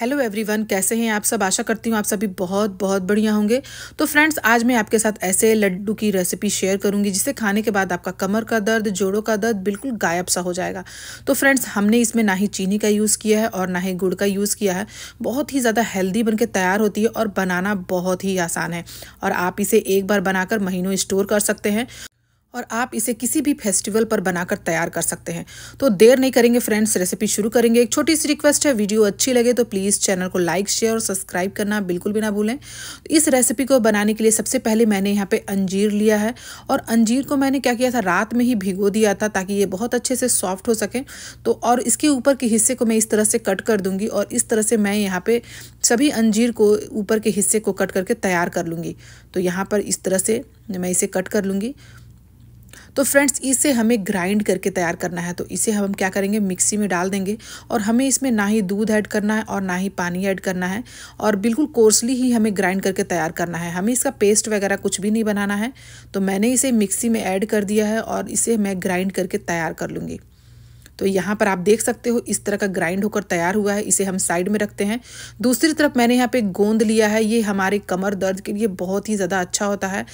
hello everyone कैसे हैं आप सब आशा करती हूँ आप सभी बहुत बहुत बढ़िया होंगे तो फ्रेंड्स आज मैं आपके साथ ऐसे लड्डू की रेसिपी शेयर करूँगी जिसे खाने के बाद आपका कमर का दर्द जोड़ों का दर्द बिल्कुल गायब सा हो जाएगा तो फ्रेंड्स हमने इसमें ना ही चीनी का यूज़ किया है और ना ही गुड़ का यूज़ किया है बहुत ही ज़्यादा हेल्दी बन तैयार होती है और बनाना बहुत ही आसान है और आप इसे एक बार बनाकर महीनों स्टोर कर सकते हैं और आप इसे किसी भी फेस्टिवल पर बनाकर तैयार कर सकते हैं तो देर नहीं करेंगे फ्रेंड्स रेसिपी शुरू करेंगे एक छोटी सी रिक्वेस्ट है वीडियो अच्छी लगे तो प्लीज़ चैनल को लाइक शेयर और सब्सक्राइब करना बिल्कुल भी ना भूलें तो इस रेसिपी को बनाने के लिए सबसे पहले मैंने यहाँ पे अंजीर लिया है और अंजीर को मैंने क्या किया था रात में ही भिगो दिया था ताकि ये बहुत अच्छे से सॉफ्ट हो सकें तो और इसके ऊपर के हिस्से को मैं इस तरह से कट कर दूँगी और इस तरह से मैं यहाँ पर सभी अंजीर को ऊपर के हिस्से को कट करके तैयार कर लूँगी तो यहाँ पर इस तरह से मैं इसे कट कर लूँगी तो फ्रेंड्स इसे हमें ग्राइंड करके तैयार करना है तो इसे हम क्या करेंगे मिक्सी में डाल देंगे और हमें इसमें ना ही दूध ऐड करना है और ना ही पानी ऐड करना है और बिल्कुल कोर्सली ही हमें ग्राइंड करके तैयार करना है हमें इसका पेस्ट वगैरह कुछ भी नहीं बनाना है तो मैंने इसे मिक्सी में ऐड कर दिया है और इसे मैं ग्राइंड करके तैयार कर लूँगी तो यहाँ पर आप देख सकते हो इस तरह का ग्राइंड होकर तैयार हुआ है इसे हम साइड में रखते हैं दूसरी तरफ मैंने यहाँ पे गोंद लिया है ये हमारे कमर दर्द के लिए बहुत ही ज़्यादा अच्छा होता है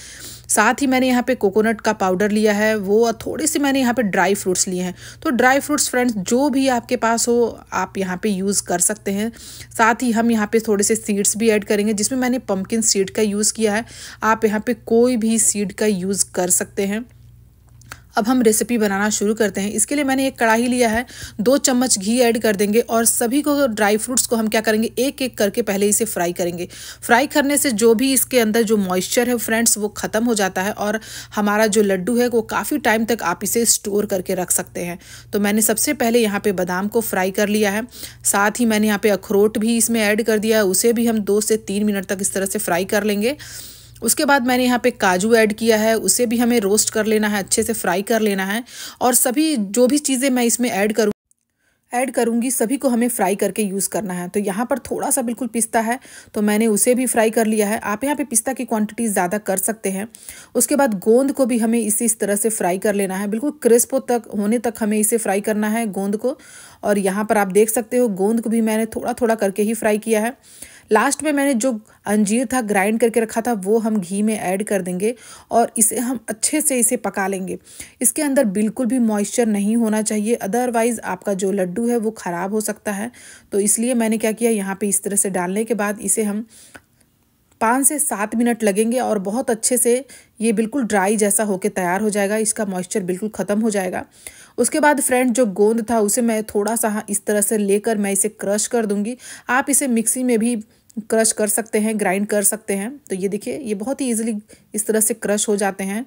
साथ ही मैंने यहाँ पे कोकोनट का पाउडर लिया है वो और थोड़े से मैंने यहाँ पे ड्राई फ्रूट्स लिए हैं तो ड्राई फ्रूट्स फ्रेंड्स जो भी आपके पास हो आप यहाँ पे यूज़ कर सकते हैं साथ ही हम यहाँ पे थोड़े से सीड्स भी ऐड करेंगे जिसमें मैंने पम्पकिन सीड का यूज़ किया है आप यहाँ पे कोई भी सीड का यूज़ कर सकते हैं अब हम रेसिपी बनाना शुरू करते हैं इसके लिए मैंने एक कढ़ाई लिया है दो चम्मच घी ऐड कर देंगे और सभी को ड्राई फ्रूट्स को हम क्या करेंगे एक एक करके पहले इसे फ्राई करेंगे फ्राई करने से जो भी इसके अंदर जो मॉइस्चर है फ्रेंड्स वो ख़त्म हो जाता है और हमारा जो लड्डू है वो काफ़ी टाइम तक आप इसे स्टोर करके रख सकते हैं तो मैंने सबसे पहले यहाँ पर बादाम को फ्राई कर लिया है साथ ही मैंने यहाँ पर अखरोट भी इसमें ऐड कर दिया है उसे भी हम दो से तीन मिनट तक इस तरह से फ्राई कर लेंगे उसके बाद मैंने यहाँ पे काजू ऐड किया है उसे भी हमें रोस्ट कर लेना है अच्छे से फ्राई कर लेना है और सभी जो भी चीज़ें मैं इसमें ऐड करूँ ऐड करूँगी सभी को हमें फ्राई करके यूज़ करना है तो यहाँ पर थोड़ा सा बिल्कुल पिस्ता है तो मैंने उसे भी फ्राई कर लिया है आप यहाँ पे पिस्ता की क्वांटिटी ज़्यादा कर सकते हैं उसके बाद गोंद को भी हमें इसी इस तरह से फ्राई कर लेना है बिल्कुल क्रिस्प तक होने तक हमें इसे फ्राई करना है गोंद को और यहाँ पर आप देख सकते हो गोंद को भी मैंने थोड़ा थोड़ा करके ही फ्राई किया है लास्ट में मैंने जो अंजीर था ग्राइंड करके रखा था वो हम घी में ऐड कर देंगे और इसे हम अच्छे से इसे पका लेंगे इसके अंदर बिल्कुल भी मॉइस्चर नहीं होना चाहिए अदरवाइज़ आपका जो लड्डू है वो ख़राब हो सकता है तो इसलिए मैंने क्या किया यहाँ पे इस तरह से डालने के बाद इसे हम पाँच से सात मिनट लगेंगे और बहुत अच्छे से ये बिल्कुल ड्राई जैसा होकर तैयार हो जाएगा इसका मॉइस्चर बिल्कुल ख़त्म हो जाएगा उसके बाद फ्रेंड जो गोंद था उसे मैं थोड़ा सा हाँ इस तरह से लेकर मैं इसे क्रश कर दूंगी आप इसे मिक्सी में भी क्रश कर सकते हैं ग्राइंड कर सकते हैं तो ये देखिए ये बहुत ही ईजिली इस तरह से क्रश हो जाते हैं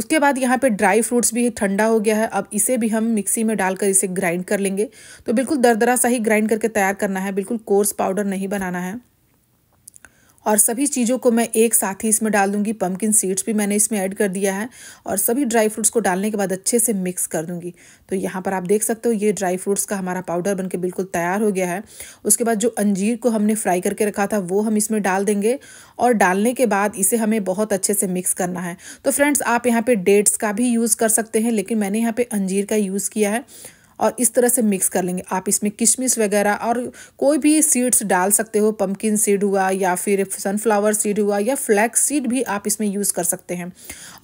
उसके बाद यहाँ पे ड्राई फ्रूट्स भी ठंडा हो गया है अब इसे भी हम मिक्सी में डालकर इसे ग्राइंड कर लेंगे तो बिल्कुल दरदरा सा ही ग्राइंड करके तैयार करना है बिल्कुल कोर्स पाउडर नहीं बनाना है और सभी चीज़ों को मैं एक साथ ही इसमें डाल दूंगी पम्पकिन सीड्स भी मैंने इसमें ऐड कर दिया है और सभी ड्राई फ्रूट्स को डालने के बाद अच्छे से मिक्स कर दूँगी तो यहाँ पर आप देख सकते हो ये ड्राई फ्रूट्स का हमारा पाउडर बन बिल्कुल तैयार हो गया है उसके बाद जो अंजीर को हमने फ्राई करके रखा था वो हम इसमें डाल देंगे और डालने के बाद इसे हमें बहुत अच्छे से मिक्स करना है तो फ्रेंड्स आप यहाँ पर डेट्स का भी यूज़ कर सकते हैं लेकिन मैंने यहाँ पर अंजीर का यूज़ किया है और इस तरह से मिक्स कर लेंगे आप इसमें किशमिश वगैरह और कोई भी सीड्स डाल सकते हो पम्पकिन सीड हुआ या फिर सनफ्लावर सीड हुआ या फ्लैक्स सीड भी आप इसमें यूज़ कर सकते हैं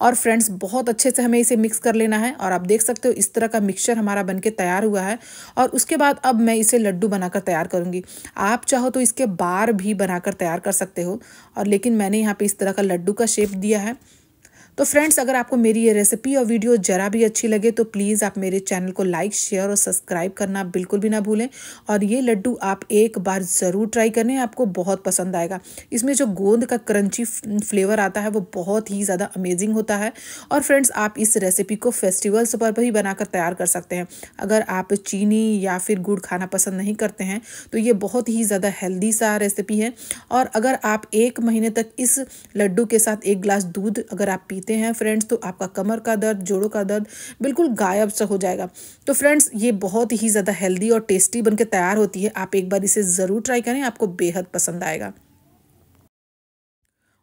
और फ्रेंड्स बहुत अच्छे से हमें इसे मिक्स कर लेना है और आप देख सकते हो इस तरह का मिक्सचर हमारा बन के तैयार हुआ है और उसके बाद अब मैं इसे लड्डू बनाकर तैयार करूँगी आप चाहो तो इसके बार भी बनाकर तैयार कर सकते हो और लेकिन मैंने यहाँ पर इस तरह का लड्डू का शेप दिया है तो फ्रेंड्स अगर आपको मेरी ये रेसिपी और वीडियो ज़रा भी अच्छी लगे तो प्लीज़ आप मेरे चैनल को लाइक शेयर और सब्सक्राइब करना बिल्कुल भी ना भूलें और ये लड्डू आप एक बार ज़रूर ट्राई करें आपको बहुत पसंद आएगा इसमें जो गोंद का क्रंची फ्लेवर आता है वो बहुत ही ज़्यादा अमेजिंग होता है और फ्रेंड्स आप इस रेसिपी को फेस्टिवल्स पर भी बनाकर तैयार कर सकते हैं अगर आप चीनी या फिर गुड़ खाना पसंद नहीं करते हैं तो ये बहुत ही ज़्यादा हेल्दी सा रेसिपी है और अगर आप एक महीने तक इस लड्डू के साथ एक ग्लास दूध अगर आप पीते मिलते हैं फ्रेंड्स तो आपका कमर का दर्द जोड़ों का दर्द बिल्कुल गायब सा हो जाएगा तो फ्रेंड्स ये बहुत ही ज़्यादा हेल्दी और टेस्टी बनकर तैयार होती है आप एक बार इसे ज़रूर ट्राई करें आपको बेहद पसंद आएगा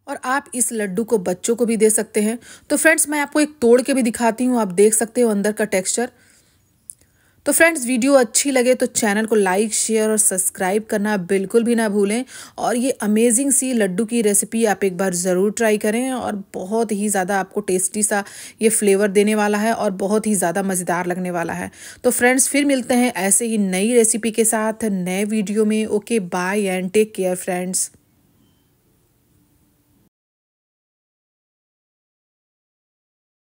और आप इस लड्डू को बच्चों को भी दे सकते हैं तो फ्रेंड्स मैं आपको एक तोड़ के भी दिखाती हूँ आप देख सकते हो अंदर का टेक्सचर तो फ्रेंड्स वीडियो अच्छी लगे तो चैनल को लाइक शेयर और सब्सक्राइब करना बिल्कुल भी ना भूलें और ये अमेजिंग सी लड्डू की रेसिपी आप एक बार ज़रूर ट्राई करें और बहुत ही ज़्यादा आपको टेस्टी सा ये फ्लेवर देने वाला है और बहुत ही ज़्यादा मज़ेदार लगने वाला है तो फ्रेंड्स फिर मिलते हैं ऐसे ही नई रेसिपी के साथ नए वीडियो में okay bye and take care friends